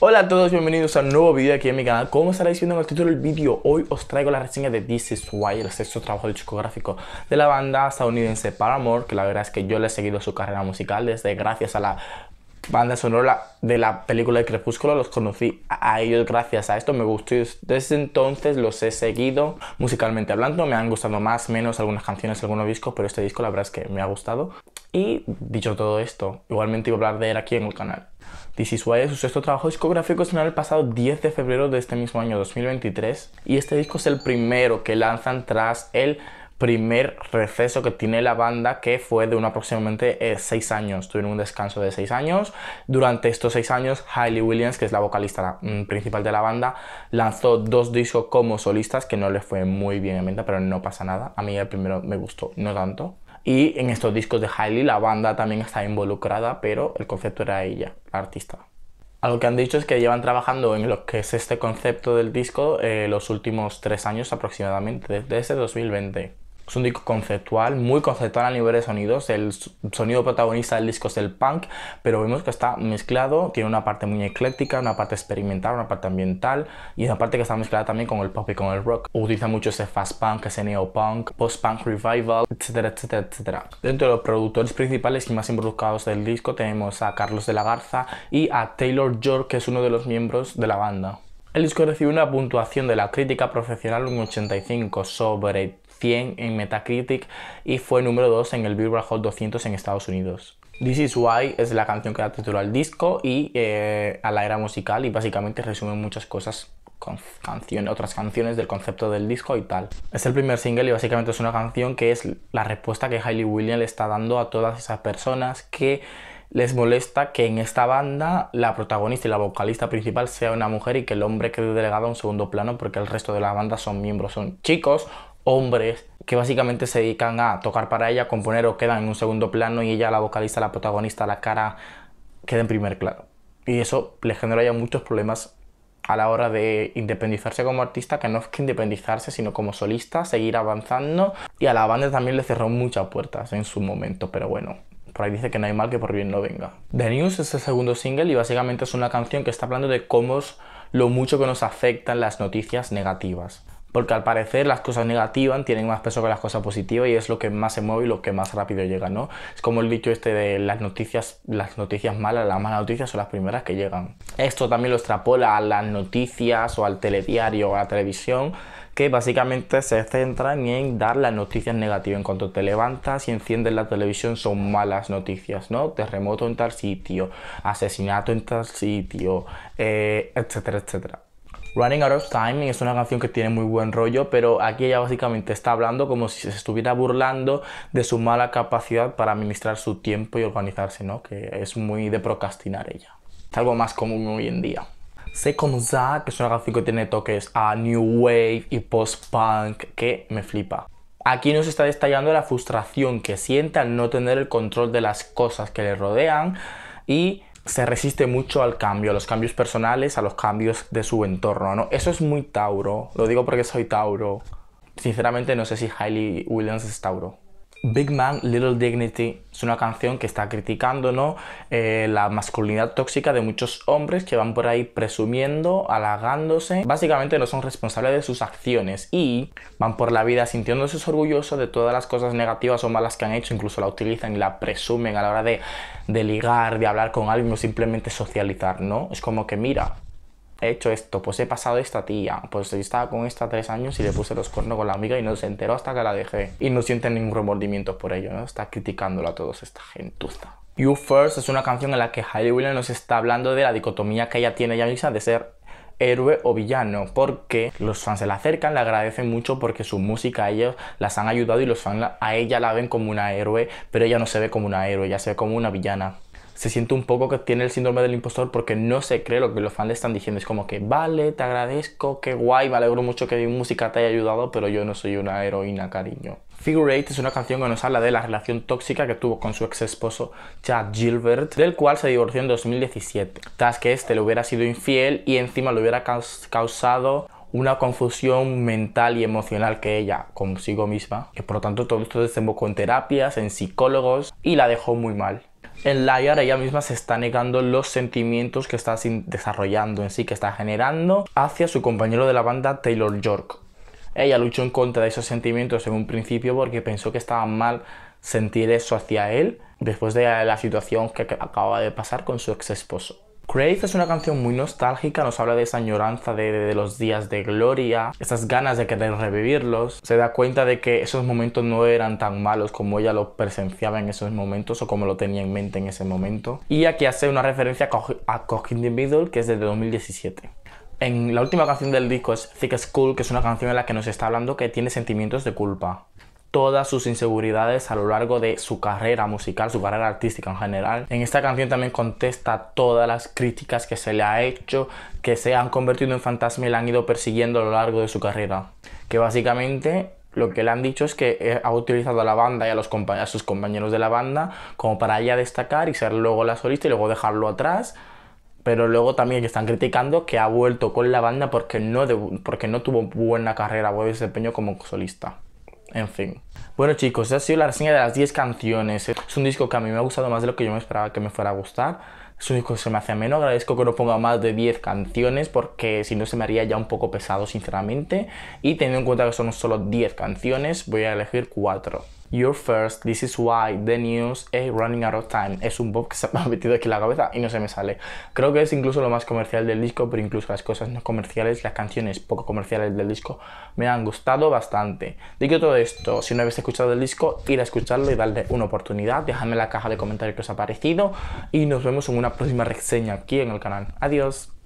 Hola a todos, bienvenidos a un nuevo video aquí en mi canal Como estaréis viendo en el título del vídeo, hoy os traigo la reseña de This Is Why El sexto trabajo discográfico de la banda estadounidense Paramore Que la verdad es que yo le he seguido su carrera musical desde gracias a la banda sonora de la película de Crepúsculo, los conocí a ellos gracias a esto, me gustó y desde entonces los he seguido musicalmente hablando, me han gustado más, menos algunas canciones, algunos discos, pero este disco la verdad es que me ha gustado. Y dicho todo esto, igualmente iba a hablar de él aquí en el canal. This is Why su sexto trabajo discográfico estrenado el pasado 10 de febrero de este mismo año 2023 y este disco es el primero que lanzan tras el primer receso que tiene la banda que fue de un aproximadamente 6 eh, años. Tuvieron un descanso de 6 años. Durante estos 6 años, Hailey Williams, que es la vocalista mm, principal de la banda, lanzó dos discos como solistas que no le fue muy bien en venta, pero no pasa nada. A mí el primero me gustó, no tanto. Y en estos discos de Hailey la banda también está involucrada, pero el concepto era ella, la artista. Algo que han dicho es que llevan trabajando en lo que es este concepto del disco eh, los últimos tres años aproximadamente, desde ese 2020. Es un disco conceptual, muy conceptual a nivel de sonidos. El sonido protagonista del disco es el punk, pero vemos que está mezclado, tiene una parte muy ecléctica, una parte experimental, una parte ambiental y una parte que está mezclada también con el pop y con el rock. Utiliza mucho ese fast punk, ese neopunk, post-punk revival, etcétera, etcétera, etcétera. Dentro de los productores principales y más involucrados del disco tenemos a Carlos de la Garza y a Taylor York, que es uno de los miembros de la banda. El disco recibió una puntuación de la crítica profesional un 85 sobre 100 en Metacritic y fue número 2 en el Billboard Hot 200 en Estados Unidos. This Is Why es la canción que da título al disco y eh, a la era musical y básicamente resume muchas cosas con canciones, otras canciones del concepto del disco y tal. Es el primer single y básicamente es una canción que es la respuesta que Hailey Williams le está dando a todas esas personas que les molesta que en esta banda la protagonista y la vocalista principal sea una mujer y que el hombre quede delegado a un segundo plano porque el resto de la banda son miembros, son chicos hombres que básicamente se dedican a tocar para ella, componer o quedan en un segundo plano y ella, la vocalista, la protagonista, la cara, queda en primer plano. Y eso le genera ya muchos problemas a la hora de independizarse como artista, que no es que independizarse, sino como solista, seguir avanzando. Y a la banda también le cerró muchas puertas en su momento, pero bueno, por ahí dice que no hay mal que por bien no venga. The News es el segundo single y básicamente es una canción que está hablando de cómo es lo mucho que nos afectan las noticias negativas porque al parecer las cosas negativas tienen más peso que las cosas positivas y es lo que más se mueve y lo que más rápido llega, ¿no? Es como el dicho este de las noticias, las noticias malas, las malas noticias son las primeras que llegan. Esto también lo extrapola a las noticias o al telediario o a la televisión, que básicamente se centran en dar las noticias negativas. En cuanto te levantas y enciendes la televisión son malas noticias, ¿no? Terremoto en tal sitio, asesinato en tal sitio, eh, etcétera, etcétera. Running Out of Time es una canción que tiene muy buen rollo, pero aquí ella básicamente está hablando como si se estuviera burlando de su mala capacidad para administrar su tiempo y organizarse, ¿no? Que es muy de procrastinar ella. Es algo más común hoy en día. Sé como que es una canción que tiene toques a New Wave y post-punk, que me flipa. Aquí nos está destallando la frustración que siente al no tener el control de las cosas que le rodean y se resiste mucho al cambio, a los cambios personales, a los cambios de su entorno, ¿no? Eso es muy Tauro, lo digo porque soy Tauro. Sinceramente no sé si Hailey Williams es Tauro. Big Man, Little Dignity es una canción que está criticando ¿no? Eh, la masculinidad tóxica de muchos hombres que van por ahí presumiendo, halagándose. Básicamente no son responsables de sus acciones y van por la vida sintiéndose orgullosos de todas las cosas negativas o malas que han hecho. Incluso la utilizan y la presumen a la hora de, de ligar, de hablar con alguien o simplemente socializar, ¿no? Es como que mira, he hecho esto, pues he pasado esta tía, pues yo estaba con esta tres años y le puse los cuernos con la amiga y no se enteró hasta que la dejé. Y no siente ningún remordimiento por ello, ¿no? Está criticándolo a todos esta gentuza. You First es una canción en la que Hayley Williams nos está hablando de la dicotomía que ella tiene ya misma de ser héroe o villano, porque los fans se la acercan, le agradecen mucho porque su música a ellos las han ayudado y los fans a ella la ven como una héroe, pero ella no se ve como una héroe, ella se ve como una villana se siente un poco que tiene el síndrome del impostor porque no se cree lo que los fans le están diciendo. Es como que, vale, te agradezco, qué guay, me alegro mucho que mi música te haya ayudado, pero yo no soy una heroína, cariño. Figure Eight es una canción que nos habla de la relación tóxica que tuvo con su ex esposo Chad Gilbert, del cual se divorció en 2017, tras que este le hubiera sido infiel y encima le hubiera causado una confusión mental y emocional que ella consigo misma, que por lo tanto todo esto desembocó en terapias, en psicólogos y la dejó muy mal en Liar ella misma se está negando los sentimientos que está desarrollando en sí, que está generando hacia su compañero de la banda Taylor York. Ella luchó en contra de esos sentimientos en un principio porque pensó que estaba mal sentir eso hacia él después de la situación que acaba de pasar con su ex esposo. Crave es una canción muy nostálgica, nos habla de esa añoranza de, los días de gloria, esas ganas de querer revivirlos. Se da cuenta de que esos momentos no eran tan malos como ella lo presenciaba en esos momentos o como lo tenía en mente en ese momento. Y aquí hace una referencia a Cooking the que es desde 2017. En la última canción del disco es Thick as que es una canción en la que nos está hablando que tiene sentimientos de culpa todas sus inseguridades a lo largo de su carrera musical, su carrera artística en general. En esta canción también contesta todas las críticas que se le ha hecho, que se han convertido en fantasma y la han ido persiguiendo a lo largo de su carrera. Que básicamente lo que le han dicho es que eh, ha utilizado a la banda y a, sus compañeros de la banda como para ella destacar y ser luego la solista y luego dejarlo atrás pero luego también están criticando que ha vuelto con la banda porque no, porque no tuvo buena carrera, o desempeño como solista. En fin. Bueno chicos, esa ha sido la reseña de las 10 canciones. Es un disco que a mí me ha gustado más de lo que yo me esperaba que me fuera a gustar. Es un disco que se me hace menos. Agradezco que no ponga más de 10 canciones porque si no se me haría ya un poco pesado, sinceramente. Y teniendo en cuenta que son solo 10 canciones, voy a elegir 4. Your first, this is why, the news, is running out of time. Es un pop que se me ha metido aquí en la cabeza y no se me sale. Creo que es incluso lo más comercial del disco, pero incluso las cosas no comerciales, las canciones poco comerciales del disco, me han gustado bastante. Digo todo esto, si no habéis escuchado el disco, ir a escucharlo y darle una oportunidad. Dejadme en la caja de comentarios que os ha parecido y nos vemos en una próxima reseña aquí en el canal. Adiós.